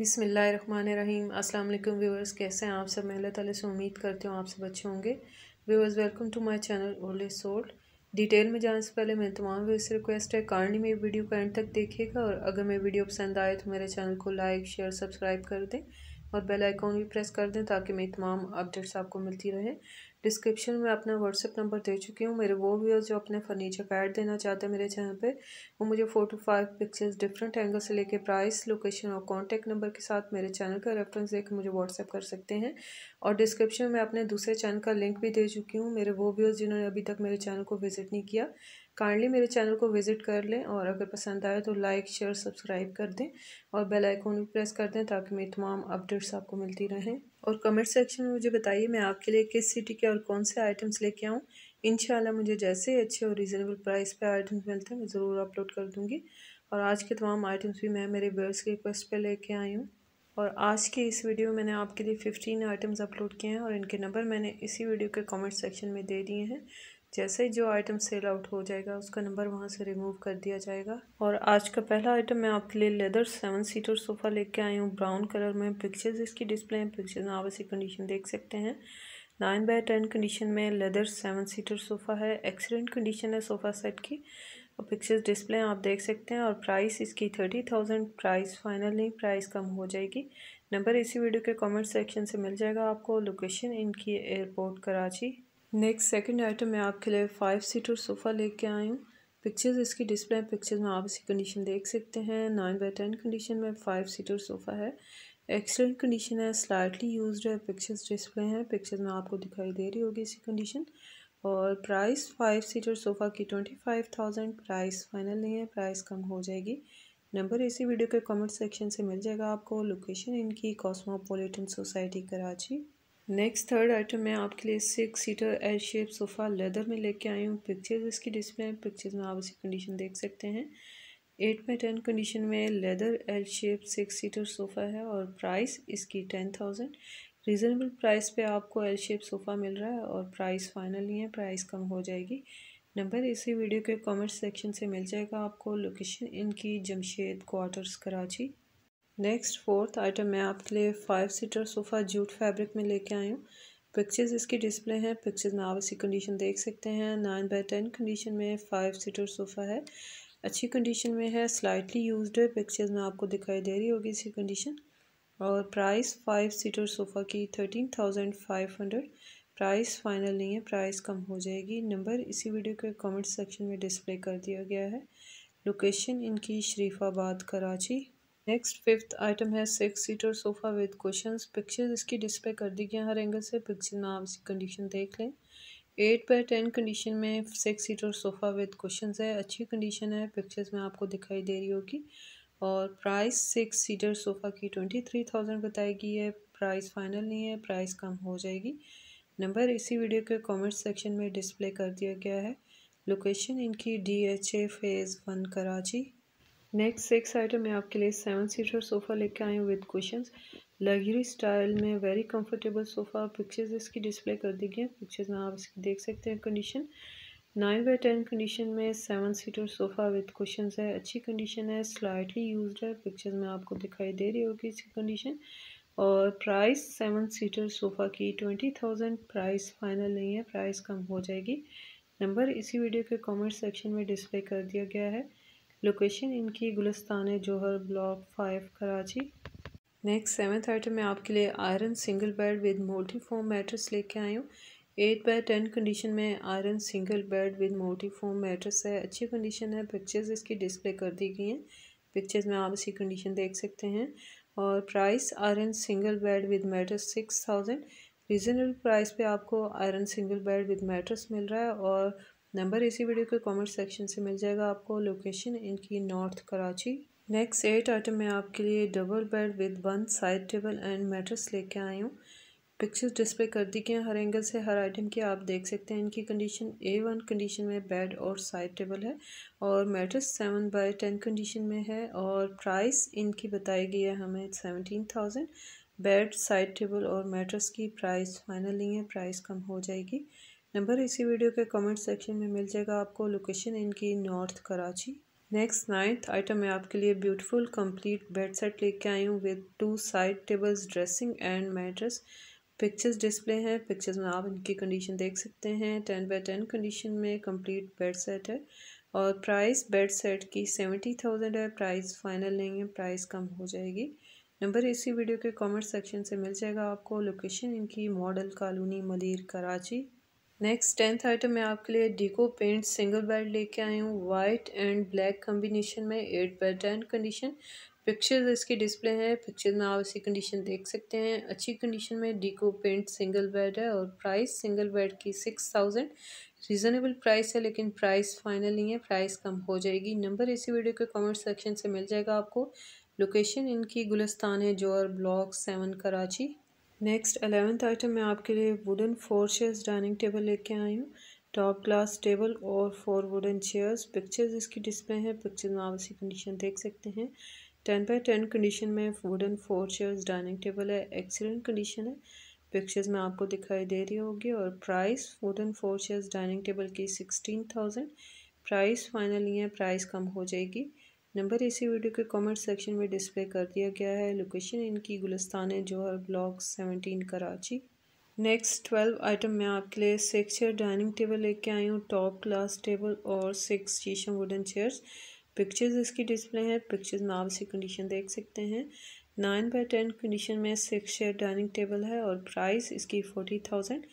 बिसमीम अस्सलाम वालेकुम व्यूवर्स कैसे हैं आप सब मैं अल्लाह ताली से उम्मीद करती हूँ आप सब अच्छे होंगे viewers welcome to my channel ओले सोल्ड डिटेल में जाने से पहले मेरे तमाम व्यूअर्स से रिक्वेस्ट है कारण मेरी वीडियो का एंड तक देखिएगा और अगर मेरी वीडियो पसंद आए तो मेरे चैनल को लाइक शेयर सब्सक्राइब कर दें और बेल आइकॉन भी प्रेस कर दें ताकि मेरी तमाम अपडेट्स आपको मिलती रहे डिस्क्रिप्शन में अपना व्हाट्सअप नंबर दे चुकी हूँ मेरे वो व्यूअर्स जो अपने फर्नीचर का ऐड देना चाहते हैं मेरे चैनल पे वो मुझे four two five pictures different angle से लेके प्राइस लोकेशन और कॉन्टैक्ट नंबर के साथ मेरे चैनल का रेफरेंस देकर मुझे व्हाट्सअप कर सकते हैं और डिस्क्रिप्शन में अपने दूसरे चैनल का लिंक भी दे चुकी हूँ मेरे वो व्यूअर्स जिन्होंने अभी तक मेरे चैनल को विजिट नहीं किया काइंडली मेरे चैनल को विजिट कर लें और अगर पसंद आए तो लाइक शेयर सब्सक्राइब कर दें और बेल आइकॉन भी प्रेस कर दें ताकि मेरी तमाम अपडेट्स आपको मिलती रहें और कमेंट सेक्शन में मुझे बताइए मैं आपके लिए किस सिटी के और कौन से आइटम्स लेके आऊँ इन मुझे जैसे ही अच्छे और रीज़नेबल प्राइस पे आइटम्स मिलते हैं मैं ज़रूर अपलोड कर दूँगी और आज के तमाम आइटम्स भी मैं मेरे बर्ड्स के रिक्वेस्ट पर लेके आई हूँ और आज के इस वीडियो में मैंने आपके लिए फ़िफ्टीन आइटम्स अपलोड किए हैं और इनके नंबर मैंने इसी वीडियो के कमेंट सेक्शन में दे दिए हैं जैसे ही जो आइटम सेल आउट हो जाएगा उसका नंबर वहाँ से रिमूव कर दिया जाएगा और आज का पहला आइटम मैं आपके लिए लेदर सेवन सीटर सोफ़ा लेके आई हूँ ब्राउन कलर में पिक्चर्स इसकी डिस्प्ले हैं पिक्चर्स आप इसी कंडीशन देख सकते हैं नाइन बाय टेन कंडीशन में लेदर सेवन सीटर सोफ़ा है एक्सीलेंट कंडीशन है सोफ़ा सेट की और पिक्चर्स डिस्प्ले आप देख सकते हैं और प्राइस इसकी थर्टी थाउजेंड प्राइस फाइनल नहीं प्राइस कम हो जाएगी नंबर इसी वीडियो के कमेंट सेक्शन से मिल जाएगा आपको लोकेशन इनकी airport Karachi next second item मैं आपके लिए फ़ाइव सीटर सोफ़ा लेके आई हूँ पिक्चर्स इसकी डिस्प्ले पिक्चर्स में आप इसकी कंडीशन देख सकते हैं नाइन बाई टेन कंडीशन में फाइव सीटर सोफ़ा है एक्सलेंट कंडीशन है स्लाइटली यूज है पिक्चर्स डिस्प्ले हैं पिक्चर्स में आपको दिखाई दे रही होगी इसकी कंडीशन और प्राइस फाइव सीटर सोफ़ा की twenty five thousand price final नहीं है प्राइस कम हो जाएगी नंबर इसी वीडियो के कमेंट सेक्शन से मिल जाएगा आपको लोकेशन इनकी cosmopolitan society Karachi next third item मैं आपके लिए six seater L shape sofa leather में लेके आई हूँ पिक्चर्स इसकी डिस्प्ले है पिक्चर्स में आप इसकी कंडीशन देख सकते हैं एट बाई टेन कंडीशन में leather L shape six seater sofa है और प्राइस इसकी टेन थाउजेंड रिजनेबल प्राइस पे आपको एल शेप सोफ़ा मिल रहा है और प्राइस फाइनल नहीं है प्राइस कम हो जाएगी नंबर इसी वीडियो के कमेंट सेक्शन से मिल जाएगा आपको लोकेशन इनकी Jamshed quarters Karachi next fourth item मैं आपके लिए five seater sofa jute fabric में लेके आई हूँ पिक्चर्स इसकी डिस्प्ले हैं पिक्चर्स में आप इसकी कंडीशन देख सकते हैं नाइन बाई टेन कंडीशन में फ़ाइव सीटर सोफ़ा है अच्छी कंडीशन में है स्लाइटली यूज्ड है पिक्चर्स में आपको दिखाई दे रही होगी इसकी कंडीशन और प्राइस फ़ाइव सीटर सोफ़ा की thirteen thousand five hundred price final नहीं है प्राइस कम हो जाएगी नंबर इसी वीडियो के कमेंट सेक्शन में डिस्प्ले कर दिया गया है लोकेशन इनकी Sharifabad Karachi next fifth item है six seater sofa with cushion pictures इसकी डिस्प्ले कर दी गई हर एंगल से पिक्चर में आप इसकी कंडीशन देख लें एट बाय टेन कंडीशन में six seater sofa with cushion है अच्छी कंडीशन है पिक्चर्स में आपको दिखाई दे रही होगी और प्राइस सिक्स सीटर सोफ़ा की ट्वेंटी थ्री थाउजेंड बताई गई है प्राइस फाइनल नहीं है प्राइस कम हो जाएगी नंबर इसी वीडियो के कॉमेंट सेक्शन में डिस्प्ले कर दिया गया है लोकेशन इनकी D H A phase one Karachi next six item मैं आपके लिए सेवन सीटर सोफ़ा लेके आई हूँ विद कुशंस लग्जरी स्टाइल में वेरी कंफर्टेबल सोफ़ा पिक्चर्स इसकी डिस्प्ले कर दी गई हैं पिक्चर्स में आप इसकी देख सकते हैं condition nine by ten condition में seven seater sofa with cushion है अच्छी कंडीशन है स्लाइटली यूज है पिक्चर्स में आपको दिखाई दे रही होगी इसकी कंडीशन और प्राइस सेवन सीटर सोफ़ा की ट्वेंटी थाउजेंड प्राइस फाइनल नहीं है प्राइस कम हो जाएगी नंबर इसी वीडियो के कमेंट सेक्शन में डिस्प्ले कर दिया गया है लोकेशन इनकी Gulistan Jauhar block five Karachi next seventh item मैं आपके लिए iron single bed with Moltyfoam mattress लेके आई हूँ एट बाय टेन कंडीशन में iron single bed with Moltyfoam mattress है अच्छी कंडीशन है पिक्चर्स इसकी डिस्प्ले कर दी गई हैं पिक्चर्स में आप इसी कंडीशन देख सकते हैं और price iron single bed with mattress six thousand reasonable price पे आपको iron single bed with mattress मिल रहा है और नंबर इसी वीडियो के कमेंट सेक्शन से मिल जाएगा आपको लोकेशन इनकी north Karachi next eight item में आपके लिए double bed with one side table and mattress लेके आई हूँ पिक्चर्स डिस्प्ले कर दी गई हर एंगल से हर आइटम की आप देख सकते हैं इनकी कंडीशन ए वन कंडीशन में बेड और साइड टेबल है और mattress seven by ten condition में है और प्राइस इनकी बताई गई है हमें seventeen thousand bed side table और मेट्रस की प्राइस फाइनल नहीं है प्राइस कम हो जाएगी नंबर इसी वीडियो के कमेंट सेक्शन में मिल जाएगा आपको लोकेशन इनकी north Karachi next ninth item मैं आपके लिए ब्यूटीफुल कंप्लीट बेड सेट लेके आई हूँ with two side tables dressing and mattress pictures display हैं पिक्चर्स में आप इनकी कंडीशन देख सकते हैं टेन बाई टेन कंडीशन में कंप्लीट बेड सेट है और प्राइस बेड सेट की सेवेंटी थाउजेंड है प्राइस फाइनल नहीं है प्राइस कम हो जाएगी नंबर इसी वीडियो के कमेंट सेक्शन से मिल जाएगा आपको लोकेशन इनकी model colony Malir Karachi next tenth item मैं आपके लिए डिको पेंट सिंगल बेड लेके आई हूँ वाइट एंड ब्लैक कम्बिनेशन में eight bed and condition pictures इसकी डिस्प्ले है पिक्चर में आप इसकी कंडीशन देख सकते हैं अच्छी कंडीशन में डिको पेंट सिंगल बेड है और प्राइस सिंगल बेड की सिक्स थाउजेंड रीज़नेबल प्राइस है लेकिन प्राइस फाइनल नहीं है प्राइस कम हो जाएगी नंबर इसी वीडियो के कमेंट सेक्शन से मिल जाएगा आपको लोकेशन इनकी गुलस्तान है Jauhar block seven Karachi next eleventh item मैं आपके लिए wooden four chairs dining table लेके आई हूँ टॉप क्लास टेबल और फोर वुडन चेयर्स पिक्चर्स इसकी डिस्प्ले है पिक्चर्स में आप इसकी कंडीशन देख सकते हैं टेन बाई टेन कंडीशन में wooden four chairs dining table है एक्सीलेंट कंडीशन है पिक्चर्स में आपको दिखाई दे रही होगी और price wooden four chairs dining table की सिक्सटीन थाउजेंड प्राइस फाइनल है प्राइस कम हो जाएगी नंबर इसी वीडियो के कमेंट सेक्शन में डिस्प्ले कर दिया गया है लोकेशन इनकी Gulistan Jauhar block seventeen Karachi next twelve item मैं आपके लिए सिक्स चेयर डाइनिंग टेबल लेके आई हूँ टॉप क्लास टेबल और six sheesham wooden chairs pictures इसकी डिस्प्ले हैं पिक्चर्स नाव सी कंडीशन देख सकते हैं नाइन बाई टेन कंडीशन में सिक्स चेयर डाइनिंग टेबल है और प्राइस इसकी फोर्टी थाउजेंड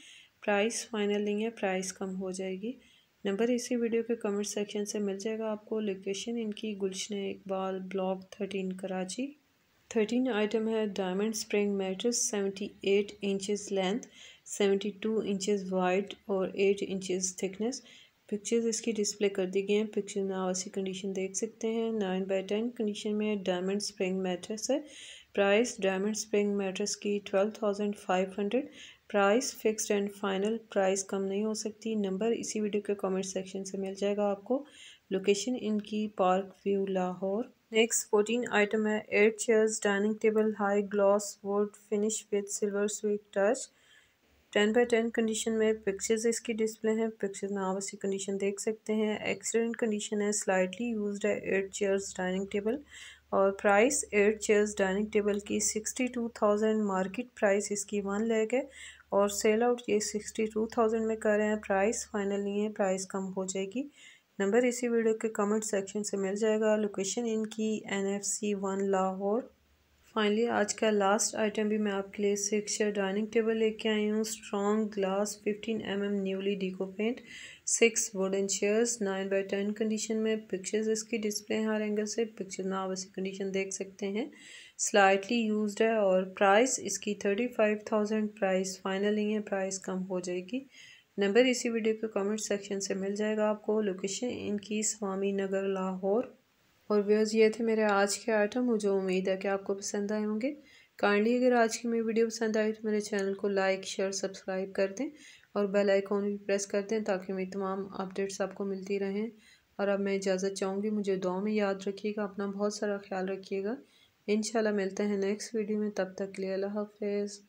प्राइस फाइनल नहीं है प्राइस कम हो जाएगी नंबर इसी वीडियो के कमेंट सेक्शन से मिल जाएगा आपको लोकेशन इनकी Gulshan Iqbal block thirteen Karachi thirteen item है diamond spring mattress seventy eight inches length seventy two inches wide और एट इंचज़ थिकनेस पिक्चर्स इसकी डिस्प्ले कर दी गई हैं पिक्चर में आवासी कंडीशन देख सकते हैं नाइन बाई टेन कंडीशन में डायमंड स्प्रिंग मैट्रेस है प्राइस डायमंड स्प्रिंग मैट्रेस की twelve thousand five hundred price fixed and final price कम नहीं हो सकती नंबर इसी वीडियो के कमेंट सेक्शन से मिल जाएगा आपको लोकेशन इनकी park view Lahore next fourteen item है eight chairs dining table high gloss wood finish with silver sweet touch ten by ten condition में पिक्चर्स इसकी डिस्प्ले हैं पिक्चर्स में आप इसकी कंडीशन देख सकते हैं एक्सलेंट कंडीशन है स्लाइटली यूज्ड है एट चेयर्स डाइनिंग टेबल और price eight chairs dining table की sixty two thousand market price इसकी वन लेग है और सेल आउट ये सिक्सटी टू थाउजेंड में कर रहे हैं प्राइस फाइनल नहीं है प्राइस कम हो जाएगी नंबर इसी वीडियो के कमेंट सेक्शन से मिल जाएगा लोकेशन इनकी N F C one Lahore finally आज का लास्ट आइटम भी मैं आपके लिए सिक्स डाइनिंग टेबल लेके आई हूँ strong glass fifteen M M newly duco paint six wooden chairs nine by ten condition में पिक्चर्स इसकी डिस्प्ले हैं हर एंगल से पिक्चर में आप इसकी कंडीशन देख सकते हैं स्लाइटली यूज है और प्राइस इसकी thirty five thousand price final ही है प्राइस कम हो जाएगी नंबर इसी वीडियो के कमेंट सेक्शन से मिल जाएगा आपको लोकेशन इनकी स्वामी नगर लाहौर और व्यवर्स ये थे मेरे आज के आइटम मुझे उम्मीद है कि आपको पसंद आए होंगे काइंडली अगर आज की मेरी वीडियो पसंद आई तो मेरे चैनल को लाइक शेयर सब्सक्राइब कर दें और बेल आइकॉन भी प्रेस कर दें ताकि मेरी तमाम अपडेट्स आपको मिलती रहें और अब मैं इजाज़त चाहूँगी मुझे दुआ में याद रखिएगा अपना बहुत सारा ख्याल रखिएगा इन मिलते हैं नेक्स्ट वीडियो में तब तक के लिए अल्लाह हाफिज़